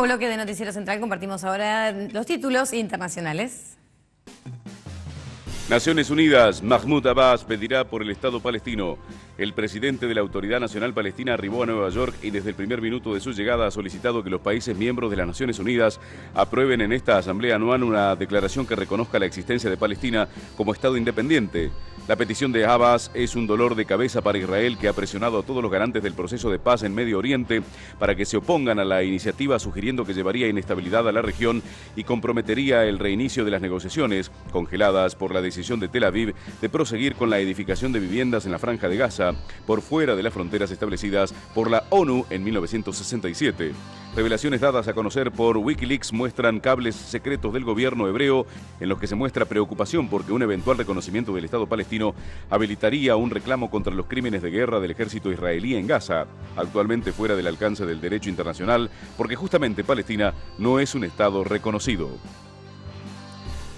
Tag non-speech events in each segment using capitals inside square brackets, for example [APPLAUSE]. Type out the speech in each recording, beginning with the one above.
bloque de Noticiero Central compartimos ahora los títulos internacionales. Naciones Unidas, Mahmoud Abbas pedirá por el Estado palestino. El presidente de la Autoridad Nacional Palestina arribó a Nueva York y desde el primer minuto de su llegada ha solicitado que los países miembros de las Naciones Unidas aprueben en esta Asamblea Anual una declaración que reconozca la existencia de Palestina como Estado independiente. La petición de Abbas es un dolor de cabeza para Israel que ha presionado a todos los garantes del proceso de paz en Medio Oriente para que se opongan a la iniciativa sugiriendo que llevaría inestabilidad a la región y comprometería el reinicio de las negociaciones congeladas por la decisión de Tel Aviv de proseguir con la edificación de viviendas en la franja de Gaza por fuera de las fronteras establecidas por la ONU en 1967. Revelaciones dadas a conocer por Wikileaks muestran cables secretos del gobierno hebreo en los que se muestra preocupación porque un eventual reconocimiento del Estado palestino habilitaría un reclamo contra los crímenes de guerra del ejército israelí en Gaza, actualmente fuera del alcance del derecho internacional porque justamente Palestina no es un Estado reconocido.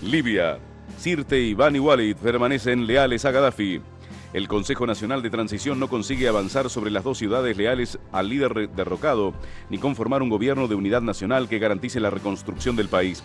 Libia. Sirte y Bani Walid permanecen leales a Gaddafi. El Consejo Nacional de Transición no consigue avanzar sobre las dos ciudades leales al líder derrocado, ni conformar un gobierno de unidad nacional que garantice la reconstrucción del país.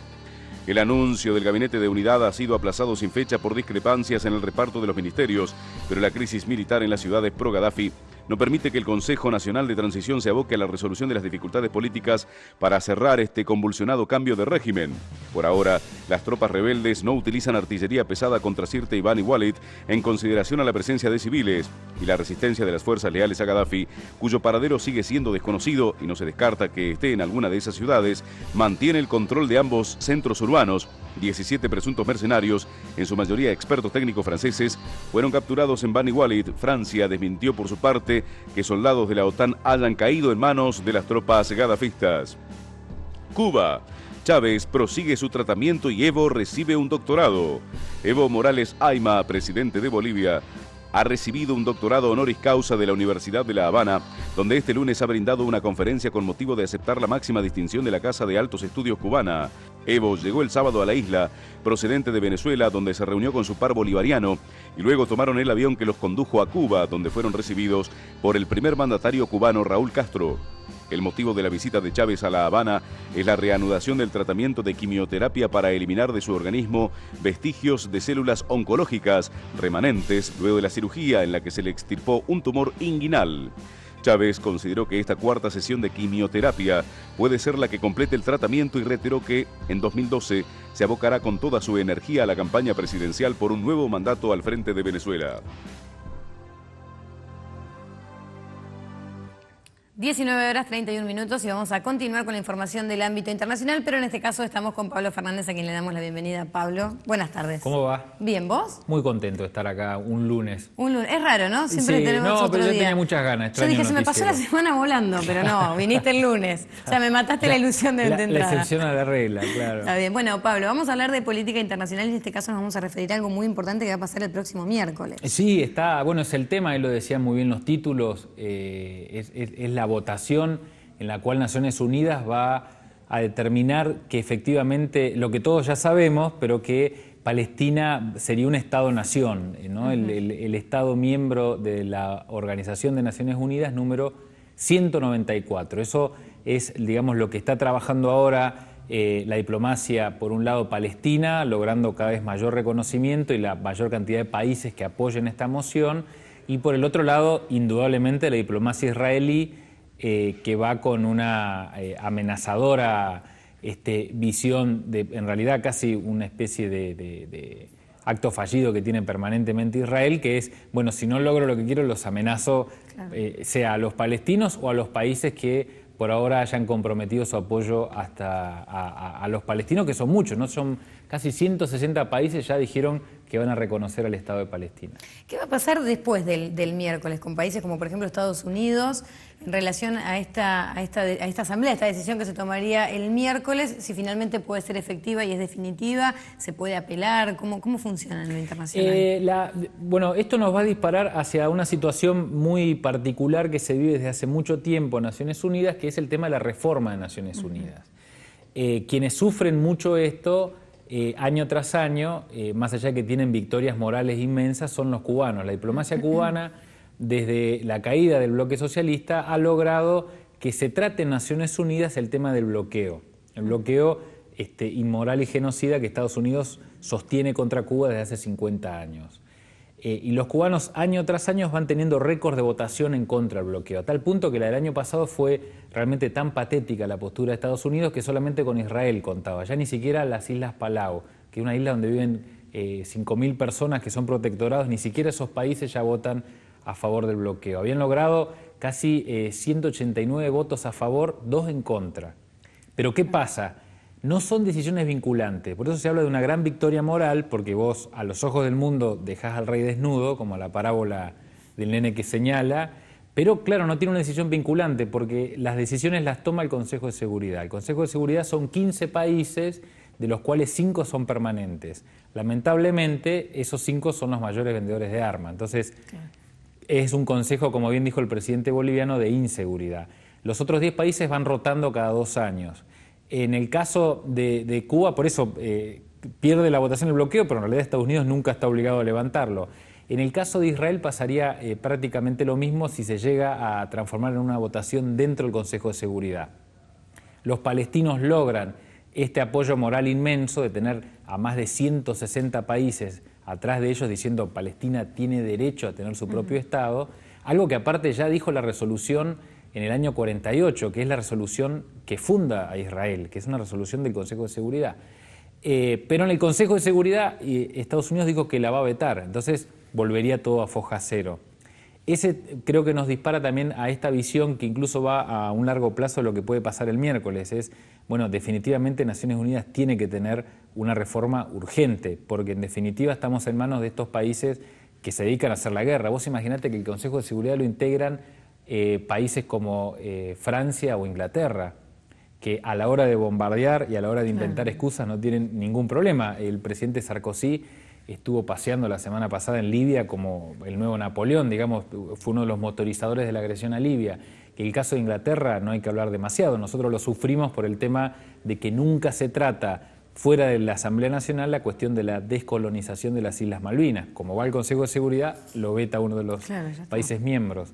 El anuncio del Gabinete de Unidad ha sido aplazado sin fecha por discrepancias en el reparto de los ministerios, pero la crisis militar en las ciudades pro-Gaddafi no permite que el Consejo Nacional de Transición se aboque a la resolución de las dificultades políticas para cerrar este convulsionado cambio de régimen. Por ahora, las tropas rebeldes no utilizan artillería pesada contra Sirte, y y Walid en consideración a la presencia de civiles y la resistencia de las fuerzas leales a Gaddafi, cuyo paradero sigue siendo desconocido y no se descarta que esté en alguna de esas ciudades, mantiene el control de ambos centros urbanos 17 presuntos mercenarios, en su mayoría expertos técnicos franceses, fueron capturados en Bani Walid. Francia desmintió por su parte que soldados de la OTAN hayan caído en manos de las tropas gadafistas. Cuba. Chávez prosigue su tratamiento y Evo recibe un doctorado. Evo Morales Aima, presidente de Bolivia, ha recibido un doctorado honoris causa de la Universidad de La Habana, donde este lunes ha brindado una conferencia con motivo de aceptar la máxima distinción de la Casa de Altos Estudios cubana. Evo llegó el sábado a la isla, procedente de Venezuela, donde se reunió con su par bolivariano, y luego tomaron el avión que los condujo a Cuba, donde fueron recibidos por el primer mandatario cubano Raúl Castro. El motivo de la visita de Chávez a La Habana es la reanudación del tratamiento de quimioterapia para eliminar de su organismo vestigios de células oncológicas remanentes luego de la cirugía en la que se le extirpó un tumor inguinal. Chávez consideró que esta cuarta sesión de quimioterapia puede ser la que complete el tratamiento y reiteró que, en 2012, se abocará con toda su energía a la campaña presidencial por un nuevo mandato al frente de Venezuela. 19 horas 31 minutos y vamos a continuar con la información del ámbito internacional, pero en este caso estamos con Pablo Fernández, a quien le damos la bienvenida. Pablo, buenas tardes. ¿Cómo va? Bien, ¿vos? Muy contento de estar acá un lunes. Un lunes, es raro, ¿no? Siempre tenemos sí, tenemos no, pero yo tenía muchas ganas. Yo dije, se me pasó la semana volando, pero no, [LAUGHS] viniste el lunes. O sea, me mataste la, ilusión de, la, de La excepción a la regla, claro. Está bien. Bueno, Pablo, vamos a hablar de política internacional y en este caso nos vamos a referir a algo muy importante que va a pasar el próximo miércoles. Sí, está, bueno, es el tema, y lo decían muy bien los títulos, eh, es la votación en la cual Naciones Unidas va a determinar que efectivamente lo que todos ya sabemos, pero que Palestina sería un Estado-nación, eh, el, Estado miembro de la Organización de Naciones Unidas número 194. Eso es, digamos, lo que está trabajando ahora eh, la diplomacia, por un lado, palestina, logrando cada vez mayor reconocimiento y la mayor cantidad de países que apoyen esta moción, y por el otro lado, indudablemente, la diplomacia israelí eh, que va con una eh, amenazadora este, visión de, en realidad casi una especie de, acto fallido que tiene permanentemente Israel, que es, bueno, si no logro lo que quiero, los amenazo, eh, sea a los palestinos o a los países que por ahora hayan comprometido su apoyo hasta a, los palestinos, que son muchos, ¿no? Son casi 160 países ya dijeron que van a reconocer al Estado de Palestina. ¿Qué va a pasar después del, del miércoles con países como por ejemplo Estados Unidos, en relación a esta, a esta, a esta asamblea, esta decisión que se tomaría el miércoles, si finalmente puede ser efectiva y es definitiva, se puede apelar, ¿cómo, funciona en lo internacional? Eh, bueno, esto nos va a disparar hacia una situación muy particular que se vive desde hace mucho tiempo en Naciones Unidas, que es el tema de la reforma de Naciones Unidas. Eh, quienes sufren mucho esto... Eh, año tras año, más allá de que tienen victorias morales inmensas, son los cubanos. La diplomacia [LAUGHS] cubana desde la caída del bloque socialista, ha logrado que se trate en Naciones Unidas el tema del bloqueo. El bloqueo este, inmoral y genocida que Estados Unidos sostiene contra Cuba desde hace 50 años. Eh, y los cubanos año tras año van teniendo récord de votación en contra del bloqueo, a tal punto que la del año pasado fue realmente tan patética la postura de Estados Unidos que solamente con Israel contaba, ya ni siquiera las Islas Palau, que es una isla donde viven 5.000 eh, personas que son protectorados, ni siquiera esos países ya votan a favor del bloqueo. Habían logrado casi 189 eh, votos a favor, dos en contra. Pero ¿qué pasa? No son decisiones vinculantes. Por eso se habla de una gran victoria moral, porque vos a los ojos del mundo dejás al rey desnudo, como la parábola del nene que señala, pero claro, no tiene una decisión vinculante, porque las decisiones las toma el Consejo de Seguridad. El Consejo de Seguridad son 15 países, de los cuales 5 son permanentes. Lamentablemente, esos 5 son los mayores vendedores de armas. Entonces, es un consejo, como bien dijo el presidente boliviano, de inseguridad. Los otros 10 países van rotando cada dos años. En el caso de, Cuba, por eso eh, pierde la votación el bloqueo, pero en realidad Estados Unidos nunca está obligado a levantarlo. En el caso de Israel pasaría eh, prácticamente lo mismo si se llega a transformar en una votación dentro del Consejo de Seguridad. Los palestinos logran este apoyo moral inmenso de tener a más de 160 países atrás de ellos diciendo Palestina tiene derecho a tener su propio Estado, algo que aparte ya dijo la resolución en el año 48, que es la resolución que funda a Israel, que es una resolución del Consejo de Seguridad. Eh, pero en el Consejo de Seguridad Estados Unidos dijo que la va a vetar, entonces volvería todo a foja cero. Ese creo que nos dispara también a esta visión que incluso va a un largo plazo lo que puede pasar el miércoles. Es, bueno, definitivamente Naciones Unidas tiene que tener una reforma urgente, porque en definitiva estamos en manos de estos países que se dedican a hacer la guerra. Vos imaginate que el Consejo de Seguridad lo integran eh, países como eh, Francia o Inglaterra, que a la hora de bombardear y a la hora de inventar excusas no tienen ningún problema. El presidente Sarkozy estuvo paseando la semana pasada en Libia como el nuevo Napoleón, digamos, fue uno de los motorizadores de la agresión a Libia. Que el caso de Inglaterra no hay que hablar demasiado, nosotros lo sufrimos por el tema de que nunca se trata fuera de la Asamblea Nacional la cuestión de la descolonización de las Islas Malvinas. Como va el Consejo de Seguridad, lo veta uno de los países miembros.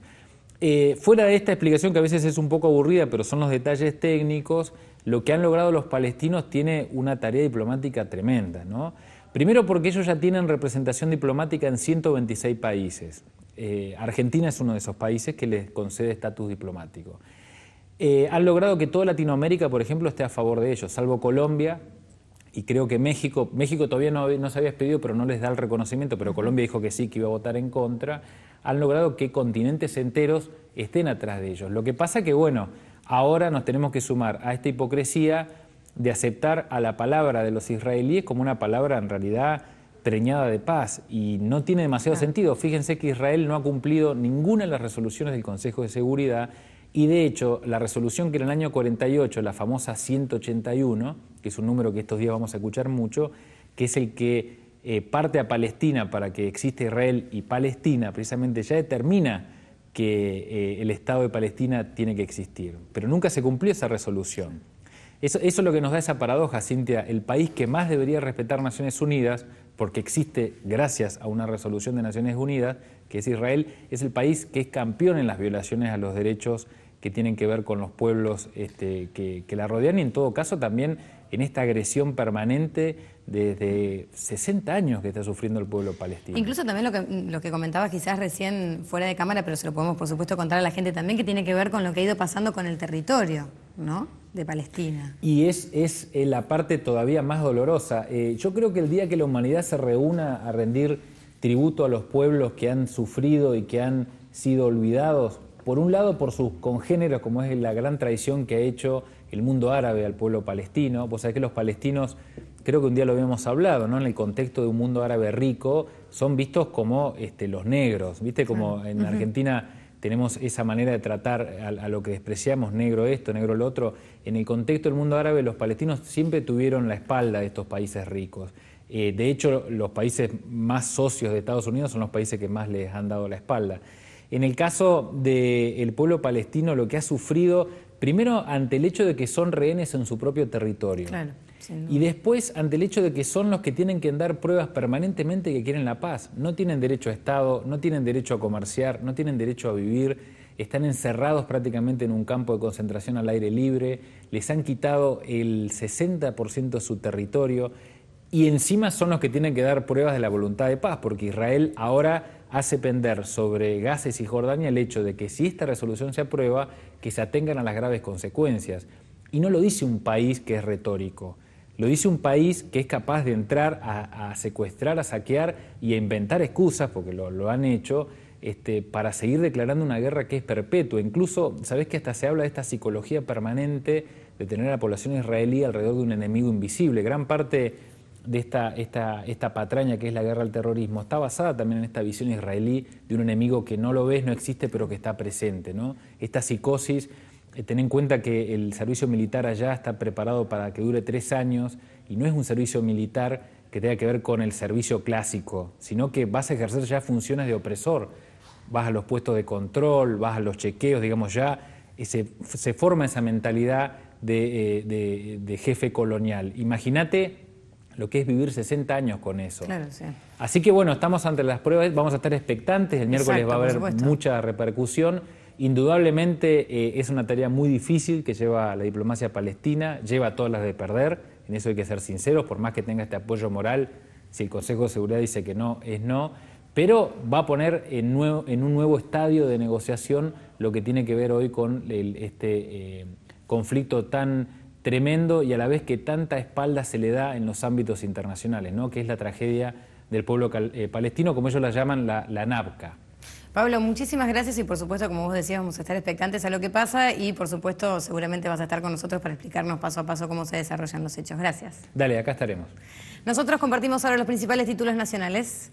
Eh, fuera de esta explicación, que a veces es un poco aburrida, pero son los detalles técnicos, lo que han logrado los palestinos tiene una tarea diplomática tremenda. ¿no? Primero porque ellos ya tienen representación diplomática en 126 países. Eh, Argentina es uno de esos países que les concede estatus diplomático. Eh, han logrado que toda Latinoamérica, por ejemplo, esté a favor de ellos, salvo Colombia, y creo que México, México todavía no, se había expedido pero no les da el reconocimiento, pero Colombia dijo que sí, que iba a votar en contra, han logrado que continentes enteros estén atrás de ellos. Lo que pasa que, bueno, ahora nos tenemos que sumar a esta hipocresía de aceptar a la palabra de los israelíes como una palabra en realidad preñada de paz y no tiene demasiado sentido. Fíjense que Israel no ha cumplido ninguna de las resoluciones del Consejo de Seguridad y de hecho, la resolución que en el año 48, la famosa 181, que es un número que estos días vamos a escuchar mucho, que es el que eh, parte a Palestina para que exista Israel y Palestina, precisamente ya determina que eh, el Estado de Palestina tiene que existir. Pero nunca se cumplió esa resolución. Eso, eso, es lo que nos da esa paradoja, Cintia. El país que más debería respetar Naciones Unidas, porque existe gracias a una resolución de Naciones Unidas, que es Israel, es el país que es campeón en las violaciones a los derechos que tienen que ver con los pueblos este, que, la rodean y en todo caso también en esta agresión permanente desde 60 años que está sufriendo el pueblo palestino. Incluso también lo que, comentabas quizás recién fuera de cámara, pero se lo podemos por supuesto contar a la gente también, que tiene que ver con lo que ha ido pasando con el territorio, ¿no? De Palestina. Y es, es eh, la parte todavía más dolorosa. Eh, yo creo que el día que la humanidad se reúna a rendir tributo a los pueblos que han sufrido y que han sido olvidados, por un lado por sus congéneros, como es la gran traición que ha hecho el mundo árabe al pueblo palestino. Vos sabés que los palestinos, creo que un día lo habíamos hablado, ¿no? En el contexto de un mundo árabe rico, son vistos como este, los negros, ¿viste? Como en Argentina tenemos esa manera de tratar a, lo que despreciamos, negro esto, negro lo otro. En el contexto del mundo árabe, los palestinos siempre tuvieron la espalda de estos países ricos. Eh, de hecho, los países más socios de Estados Unidos son los países que más les han dado la espalda. En el caso del pueblo palestino, lo que ha sufrido, primero ante el hecho de que son rehenes en su propio territorio. Claro. Y después, ante el hecho de que son los que tienen que dar pruebas permanentemente que quieren la paz. No tienen derecho a Estado, no tienen derecho a comerciar, no tienen derecho a vivir, están encerrados prácticamente en un campo de concentración al aire libre, les han quitado el 60% de su territorio y encima son los que tienen que dar pruebas de la voluntad de paz, porque Israel ahora hace pender sobre Gases y Jordania el hecho de que si esta resolución se aprueba, que se atengan a las graves consecuencias. Y no lo dice un país que es retórico, lo dice un país que es capaz de entrar a, secuestrar, a saquear y a inventar excusas, porque lo, han hecho, este, para seguir declarando una guerra que es perpetua. Incluso, sabes que hasta se habla de esta psicología permanente de tener a la población israelí alrededor de un enemigo invisible? Gran parte de esta, esta, esta patraña que es la guerra al terrorismo está basada también en esta visión israelí de un enemigo que no lo ves, no existe, pero que está presente. ¿no? Esta psicosis, eh, ten en cuenta que el servicio militar allá está preparado para que dure tres años y no es un servicio militar que tenga que ver con el servicio clásico, sino que vas a ejercer ya funciones de opresor. Vas a los puestos de control, vas a los chequeos, digamos ya, se, forma esa mentalidad de, eh, de jefe colonial. Imagínate lo que es vivir 60 años con eso. Así que bueno, estamos ante las pruebas, vamos a estar expectantes, el miércoles va a haber mucha repercusión. Indudablemente eh, es una tarea muy difícil que lleva la diplomacia palestina, lleva todas las de perder, en eso hay que ser sinceros, por más que tenga este apoyo moral, si el Consejo de Seguridad dice que no, es no, pero va a poner en, nuevo, en un nuevo estadio de negociación lo que tiene que ver hoy con este eh, conflicto tan tremendo y a la vez que tanta espalda se le da en los ámbitos internacionales, ¿no? que es la tragedia del pueblo eh, palestino, como ellos la llaman la, la NAPCA. Pablo, muchísimas gracias y por supuesto, como vos decías, vamos a estar expectantes a lo que pasa y por supuesto seguramente vas a estar con nosotros para explicarnos paso a paso cómo se desarrollan los hechos. Gracias. Dale, acá estaremos. Nosotros compartimos ahora los principales títulos nacionales.